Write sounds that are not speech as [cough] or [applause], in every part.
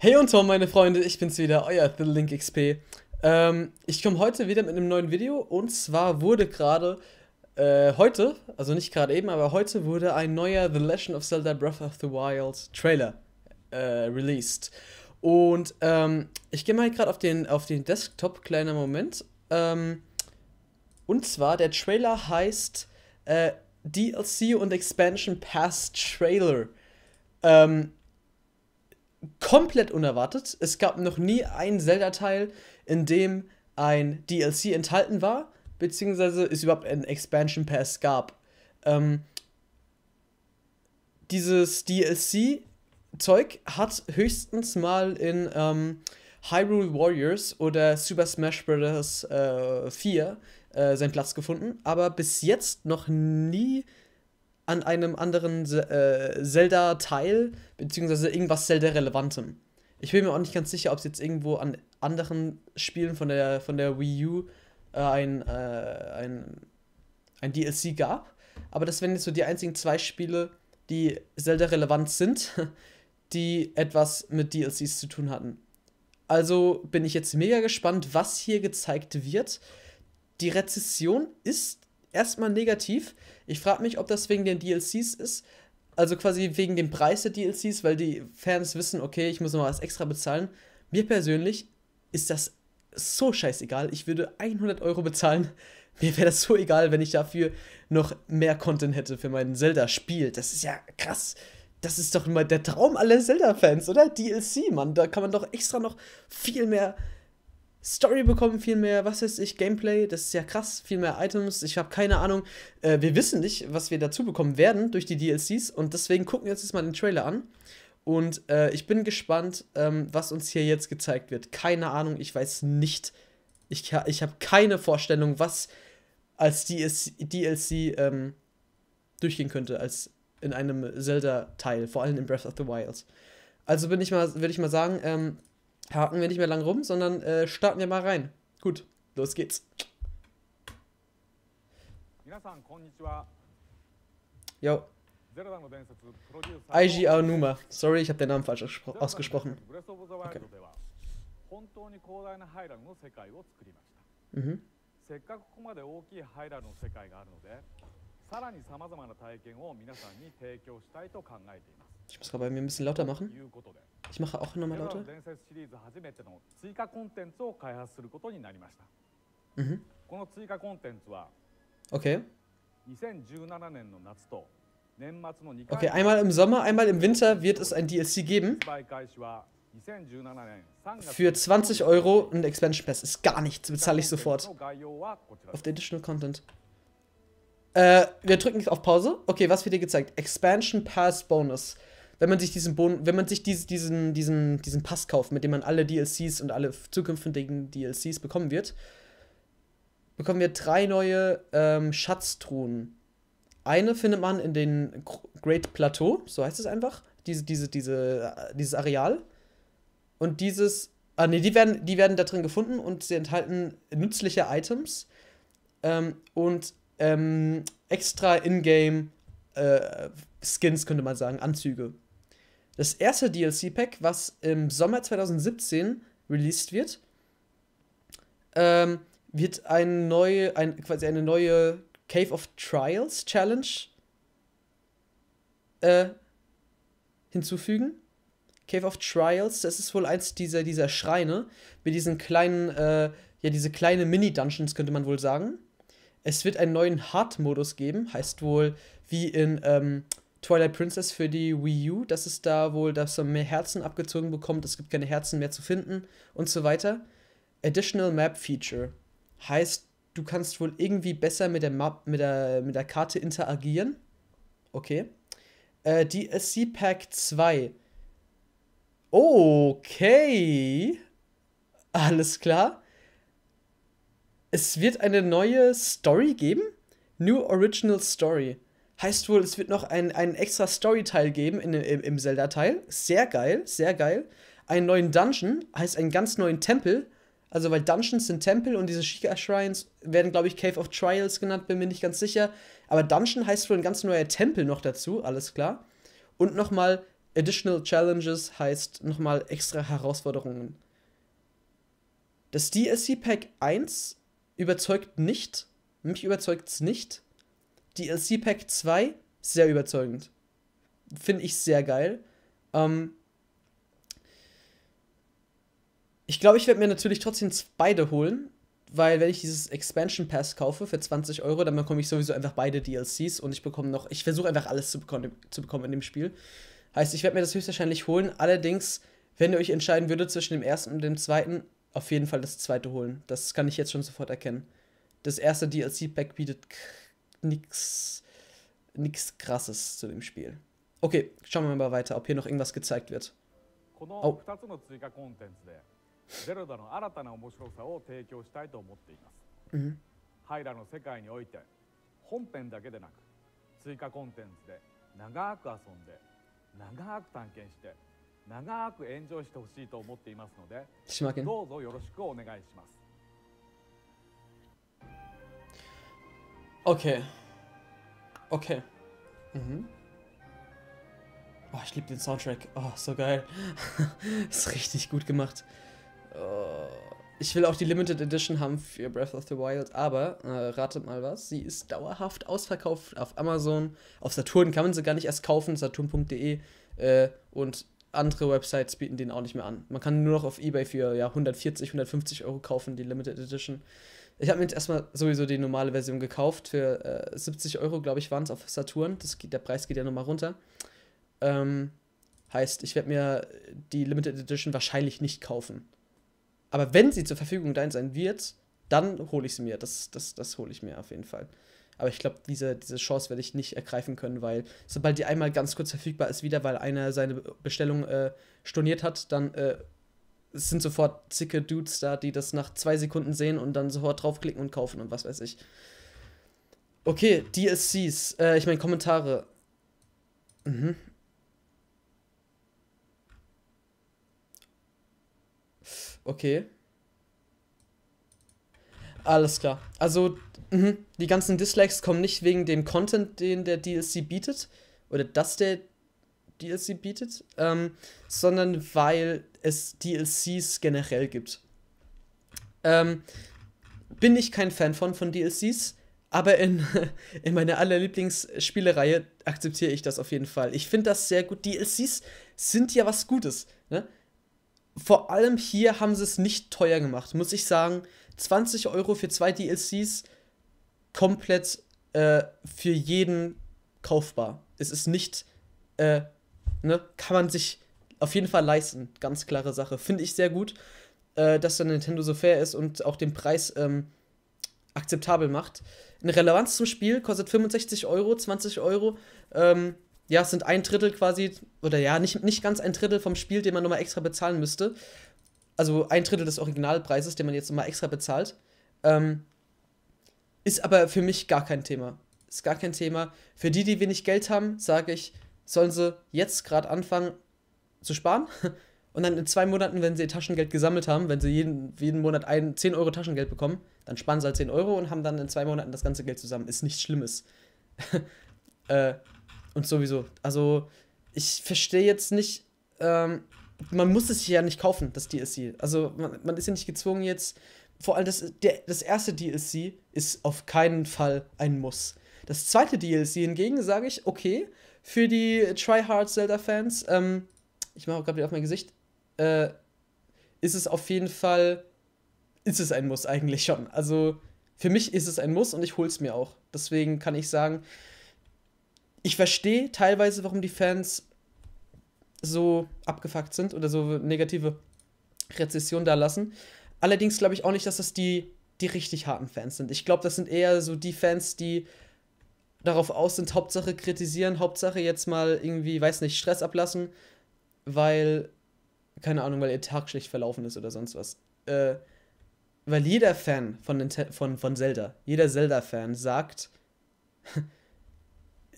Hey und so meine Freunde, ich bin's wieder, euer TheLinkXP. Ähm, ich komme heute wieder mit einem neuen Video und zwar wurde gerade äh, heute, also nicht gerade eben, aber heute wurde ein neuer The Legend of Zelda Breath of the Wild Trailer äh, released. Und ähm, ich gehe mal gerade auf den, auf den Desktop, kleiner Moment. Ähm, und zwar, der Trailer heißt äh, DLC und Expansion Pass Trailer. Ähm, komplett unerwartet. Es gab noch nie einen Zelda-Teil, in dem ein DLC enthalten war, beziehungsweise es überhaupt einen Expansion Pass gab. Ähm, dieses DLC-Zeug hat höchstens mal in ähm, Hyrule Warriors oder Super Smash Bros. Äh, 4 äh, seinen Platz gefunden, aber bis jetzt noch nie an einem anderen äh, Zelda-Teil, beziehungsweise irgendwas Zelda-Relevantem. Ich bin mir auch nicht ganz sicher, ob es jetzt irgendwo an anderen Spielen von der, von der Wii U äh, ein, äh, ein, ein DLC gab. Aber das wären jetzt so die einzigen zwei Spiele, die Zelda-relevant sind, [laughs] die etwas mit DLCs zu tun hatten. Also bin ich jetzt mega gespannt, was hier gezeigt wird. Die Rezession ist erstmal negativ. Ich frage mich, ob das wegen den DLCs ist. Also quasi wegen dem Preis der DLCs, weil die Fans wissen, okay, ich muss noch was extra bezahlen. Mir persönlich ist das so scheißegal. Ich würde 100 Euro bezahlen. [laughs] Mir wäre das so egal, wenn ich dafür noch mehr Content hätte für mein Zelda-Spiel. Das ist ja krass. Das ist doch immer der Traum aller Zelda-Fans, oder? DLC, Mann. Da kann man doch extra noch viel mehr Story bekommen, viel mehr, was weiß ich, Gameplay, das ist ja krass, viel mehr Items, ich habe keine Ahnung. Äh, wir wissen nicht, was wir dazu bekommen werden durch die DLCs und deswegen gucken wir uns jetzt mal den Trailer an. Und äh, ich bin gespannt, ähm, was uns hier jetzt gezeigt wird. Keine Ahnung, ich weiß nicht. Ich, ich habe keine Vorstellung, was als DLC, DLC ähm, durchgehen könnte, als in einem Zelda-Teil, vor allem in Breath of the Wild. Also bin ich mal, würde ich mal sagen, ähm, haken wir nicht mehr lang rum, sondern äh, starten wir mal rein. Gut, los geht's. Yo. Aiji Aonuma. Sorry, ich habe den Namen falsch ausgesprochen. Okay. Mhm. せっかくここまで大きいハイラルの世界があるのでさらにさまざまな体験を皆さんに提供したいと考えています ich muss gerade bei mir ein bisschen lauter machen. Ich mache auch nochmal lauter. Mhm. Okay. Okay, einmal im Sommer, einmal im Winter wird es ein DLC geben. Für 20 Euro und Expansion Pass. Ist gar nichts, bezahle ich sofort. Auf den Additional Content. Äh, wir drücken auf Pause. Okay, was wird dir gezeigt? Expansion Pass Bonus wenn man sich diesen Bon wenn man sich dies, diesen, diesen, diesen Pass kauft, mit dem man alle DLCs und alle zukünftigen DLCs bekommen wird, bekommen wir drei neue ähm, Schatztruhen. Eine findet man in den Great Plateau, so heißt es einfach, diese, diese, diese, äh, dieses Areal. Und dieses, ah nee, die werden, die werden da drin gefunden und sie enthalten nützliche Items ähm, und ähm, extra Ingame äh, Skins, könnte man sagen, Anzüge, das erste DLC-Pack, was im Sommer 2017 released wird, ähm, wird eine neue, ein, quasi eine neue Cave of Trials Challenge äh, hinzufügen. Cave of Trials, das ist wohl eins dieser, dieser Schreine mit diesen kleinen, äh, ja, diese kleinen Mini-Dungeons, könnte man wohl sagen. Es wird einen neuen Hard-Modus geben, heißt wohl wie in ähm, Twilight Princess für die Wii U, dass es da wohl, dass man mehr Herzen abgezogen bekommt, es gibt keine Herzen mehr zu finden und so weiter. Additional Map Feature heißt, du kannst wohl irgendwie besser mit der Map, mit der, mit der Karte interagieren. Okay. Äh, DLC Pack 2. Okay. Alles klar. Es wird eine neue Story geben? New Original Story. Heißt wohl, es wird noch einen, extra Story-Teil geben in, im, im Zelda-Teil. Sehr geil, sehr geil. Einen neuen Dungeon, heißt einen ganz neuen Tempel. Also, weil Dungeons sind Tempel und diese Shika-Shrines werden, glaube ich, Cave of Trials genannt, bin mir nicht ganz sicher. Aber Dungeon heißt wohl ein ganz neuer Tempel noch dazu, alles klar. Und nochmal Additional Challenges heißt nochmal extra Herausforderungen. Das DLC Pack 1 überzeugt nicht. Mich überzeugt es nicht. DLC Pack 2, sehr überzeugend. Finde ich sehr geil. Ähm, ich glaube, ich werde mir natürlich trotzdem beide holen, weil wenn ich dieses Expansion Pass kaufe für 20 Euro, dann bekomme ich sowieso einfach beide DLCs und ich bekomme noch, ich versuche einfach alles zu bekommen, zu bekommen in dem Spiel. Heißt, ich werde mir das höchstwahrscheinlich holen. Allerdings, wenn ihr euch entscheiden würdet zwischen dem ersten und dem zweiten, auf jeden Fall das zweite holen. Das kann ich jetzt schon sofort erkennen. Das erste DLC-Pack bietet nichts nichts krasses zu dem Spiel. Okay, schauen wir mal weiter, ob hier noch irgendwas gezeigt wird. Oh. ゼルダの新たな面白さを提供したいと思っています。ハイラの世界において本編だけでなく追加コンテンツで長く遊んで長く探検して長くエンジョイしてほしいと思っていますのでどうぞよろしくお願いします。Okay. Okay. Mhm. Oh, ich liebe den Soundtrack. Oh, so geil. [laughs] ist richtig gut gemacht. Oh, ich will auch die Limited Edition haben für Breath of the Wild, aber äh, ratet mal was. Sie ist dauerhaft ausverkauft auf Amazon. Auf Saturn kann man sie gar nicht erst kaufen, saturn.de. Äh, und andere Websites bieten den auch nicht mehr an. Man kann nur noch auf Ebay für ja, 140, 150 Euro kaufen, die Limited Edition. Ich habe mir jetzt erstmal sowieso die normale Version gekauft. Für äh, 70 Euro, glaube ich, waren es auf Saturn. Das geht, der Preis geht ja nochmal runter. Ähm, heißt, ich werde mir die Limited Edition wahrscheinlich nicht kaufen. Aber wenn sie zur Verfügung dein sein wird, dann hole ich sie mir. Das, das, das hole ich mir auf jeden Fall. Aber ich glaube, diese, diese Chance werde ich nicht ergreifen können, weil sobald die einmal ganz kurz verfügbar ist, wieder, weil einer seine Bestellung äh, storniert hat, dann äh, es sind sofort zicke Dudes da, die das nach zwei Sekunden sehen und dann sofort draufklicken und kaufen und was weiß ich. Okay, DSCs. Äh, ich meine Kommentare. Mhm. Okay. Alles klar. Also, mh, die ganzen Dislikes kommen nicht wegen dem Content, den der DLC bietet, oder dass der DLC bietet, ähm, sondern weil es DLCs generell gibt. Ähm, bin ich kein Fan von, von DLCs, aber in, [laughs] in meiner allerlieblingsspielereihe akzeptiere ich das auf jeden Fall. Ich finde das sehr gut. DLCs sind ja was Gutes. Ne? Vor allem hier haben sie es nicht teuer gemacht, muss ich sagen. 20 Euro für zwei DLCs komplett äh, für jeden kaufbar. Es ist nicht, äh, ne, kann man sich auf jeden Fall leisten. Ganz klare Sache. Finde ich sehr gut, äh, dass dann Nintendo so fair ist und auch den Preis ähm, akzeptabel macht. Eine Relevanz zum Spiel kostet 65 Euro, 20 Euro. Ähm, ja, es sind ein Drittel quasi, oder ja, nicht, nicht ganz ein Drittel vom Spiel, den man nochmal extra bezahlen müsste. Also ein Drittel des Originalpreises, den man jetzt nochmal extra bezahlt. Ähm, ist aber für mich gar kein Thema. Ist gar kein Thema. Für die, die wenig Geld haben, sage ich, sollen sie jetzt gerade anfangen, zu sparen. Und dann in zwei Monaten, wenn sie ihr Taschengeld gesammelt haben, wenn sie jeden, jeden Monat ein, 10 Euro Taschengeld bekommen, dann sparen sie halt 10 Euro und haben dann in zwei Monaten das ganze Geld zusammen. Ist nichts Schlimmes. [laughs] äh, und sowieso. Also, ich verstehe jetzt nicht, ähm, man muss es ja nicht kaufen, das DLC. Also, man, man ist ja nicht gezwungen jetzt. Vor allem das, der, das erste DLC ist auf keinen Fall ein Muss. Das zweite DLC hingegen sage ich, okay, für die Tryhard Zelda-Fans, ähm, ich mache auch gerade wieder auf mein Gesicht, äh, ist es auf jeden Fall, ist es ein Muss eigentlich schon. Also für mich ist es ein Muss und ich hol's mir auch. Deswegen kann ich sagen, ich verstehe teilweise, warum die Fans so abgefuckt sind oder so negative Rezession da lassen. Allerdings glaube ich auch nicht, dass das die, die richtig harten Fans sind. Ich glaube, das sind eher so die Fans, die darauf aus sind, Hauptsache kritisieren, Hauptsache jetzt mal irgendwie, weiß nicht, Stress ablassen, weil, keine Ahnung, weil ihr Tag schlecht verlaufen ist oder sonst was. Äh, weil jeder Fan von, von, von Zelda, jeder Zelda-Fan sagt, [laughs]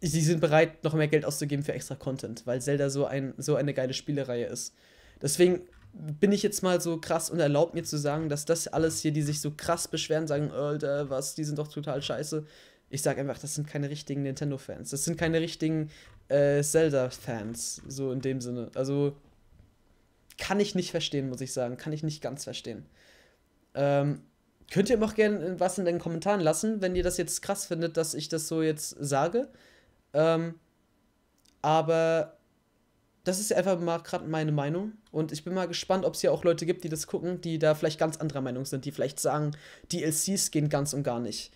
sie sind bereit, noch mehr Geld auszugeben für extra Content, weil Zelda so, ein, so eine geile Spielereihe ist. Deswegen bin ich jetzt mal so krass und erlaubt mir zu sagen, dass das alles hier, die sich so krass beschweren, sagen, Alter, was, die sind doch total scheiße. Ich sage einfach, das sind keine richtigen Nintendo-Fans. Das sind keine richtigen äh, Zelda-Fans, so in dem Sinne. Also kann ich nicht verstehen, muss ich sagen. Kann ich nicht ganz verstehen. Ähm, könnt ihr mir auch gerne was in den Kommentaren lassen, wenn ihr das jetzt krass findet, dass ich das so jetzt sage. Ähm, aber das ist einfach mal gerade meine Meinung. Und ich bin mal gespannt, ob es hier auch Leute gibt, die das gucken, die da vielleicht ganz anderer Meinung sind, die vielleicht sagen, DLCs gehen ganz und gar nicht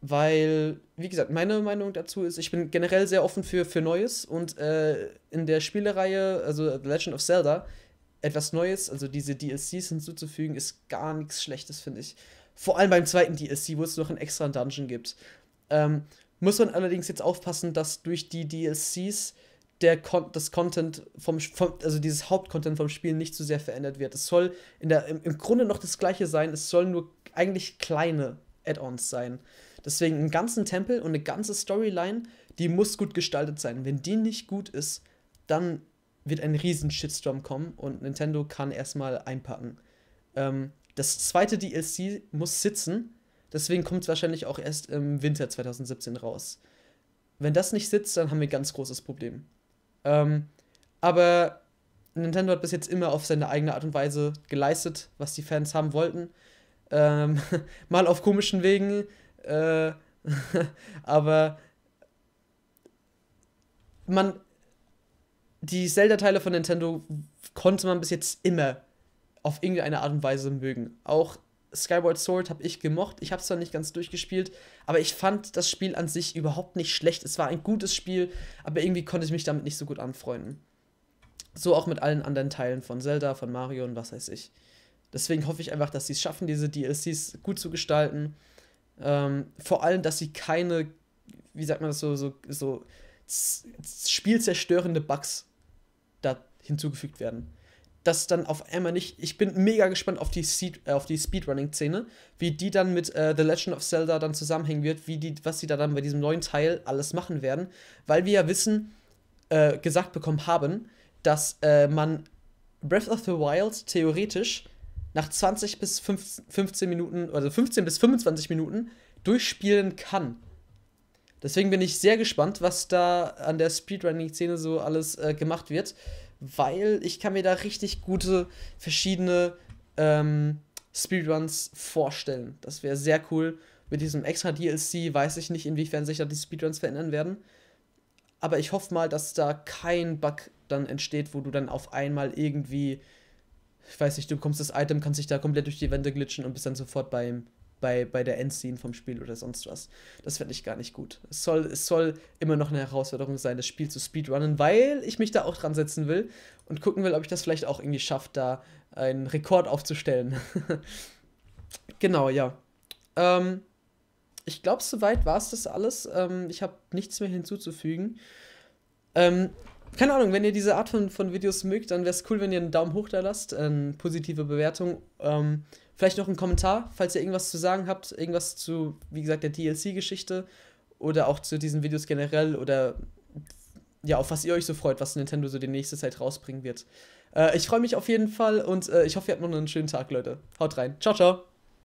weil, wie gesagt, meine Meinung dazu ist, ich bin generell sehr offen für, für Neues und äh, in der Spielereihe, also The Legend of Zelda, etwas Neues, also diese DLCs hinzuzufügen, ist gar nichts Schlechtes, finde ich. Vor allem beim zweiten DLC, wo es noch einen extra Dungeon gibt. Ähm, muss man allerdings jetzt aufpassen, dass durch die DLCs der Con das Content vom, vom, also dieses Hauptcontent vom Spiel nicht zu so sehr verändert wird. Es soll in der, im, im Grunde noch das gleiche sein, es sollen nur eigentlich kleine Add-ons sein. Deswegen einen ganzen Tempel und eine ganze Storyline, die muss gut gestaltet sein. Wenn die nicht gut ist, dann wird ein riesen Shitstorm kommen und Nintendo kann erstmal einpacken. Ähm, das zweite DLC muss sitzen, deswegen kommt es wahrscheinlich auch erst im Winter 2017 raus. Wenn das nicht sitzt, dann haben wir ein ganz großes Problem. Ähm, aber Nintendo hat bis jetzt immer auf seine eigene Art und Weise geleistet, was die Fans haben wollten. Ähm, [laughs] mal auf komischen Wegen, äh, [laughs] aber man. Die Zelda-Teile von Nintendo konnte man bis jetzt immer auf irgendeine Art und Weise mögen. Auch Skyward Sword habe ich gemocht. Ich habe es zwar nicht ganz durchgespielt, aber ich fand das Spiel an sich überhaupt nicht schlecht. Es war ein gutes Spiel, aber irgendwie konnte ich mich damit nicht so gut anfreunden. So auch mit allen anderen Teilen von Zelda, von Mario und was weiß ich. Deswegen hoffe ich einfach, dass sie es schaffen, diese DLCs gut zu gestalten ähm, vor allem, dass sie keine, wie sagt man das so, so, so spielzerstörende Bugs da hinzugefügt werden. Dass dann auf einmal nicht. Ich bin mega gespannt auf die, Seed, äh, auf die Speedrunning-Szene, wie die dann mit äh, The Legend of Zelda dann zusammenhängen wird, wie die, was sie da dann bei diesem neuen Teil alles machen werden, weil wir ja wissen, äh, gesagt bekommen haben, dass äh, man Breath of the Wild theoretisch nach 20 bis 15, Minuten, also 15 bis 25 Minuten durchspielen kann. Deswegen bin ich sehr gespannt, was da an der Speedrunning-Szene so alles äh, gemacht wird, weil ich kann mir da richtig gute verschiedene ähm, Speedruns vorstellen. Das wäre sehr cool. Mit diesem extra DLC weiß ich nicht, inwiefern sich da die Speedruns verändern werden. Aber ich hoffe mal, dass da kein Bug dann entsteht, wo du dann auf einmal irgendwie ich weiß nicht, du bekommst das Item, kannst dich da komplett durch die Wände glitschen und bist dann sofort beim, bei, bei der Endscene vom Spiel oder sonst was. Das fände ich gar nicht gut. Es soll, es soll immer noch eine Herausforderung sein, das Spiel zu speedrunnen, weil ich mich da auch dran setzen will und gucken will, ob ich das vielleicht auch irgendwie schaffe, da einen Rekord aufzustellen. [laughs] genau, ja. Ähm, ich glaube, soweit war es das alles. Ähm, ich habe nichts mehr hinzuzufügen. Ähm, keine Ahnung, wenn ihr diese Art von, von Videos mögt, dann wäre es cool, wenn ihr einen Daumen hoch da lasst, äh, eine positive Bewertung. Ähm, vielleicht noch einen Kommentar, falls ihr irgendwas zu sagen habt, irgendwas zu, wie gesagt, der DLC-Geschichte oder auch zu diesen Videos generell oder ja, auf was ihr euch so freut, was Nintendo so die nächste Zeit rausbringen wird. Äh, ich freue mich auf jeden Fall und äh, ich hoffe, ihr habt noch einen schönen Tag, Leute. Haut rein. Ciao, ciao.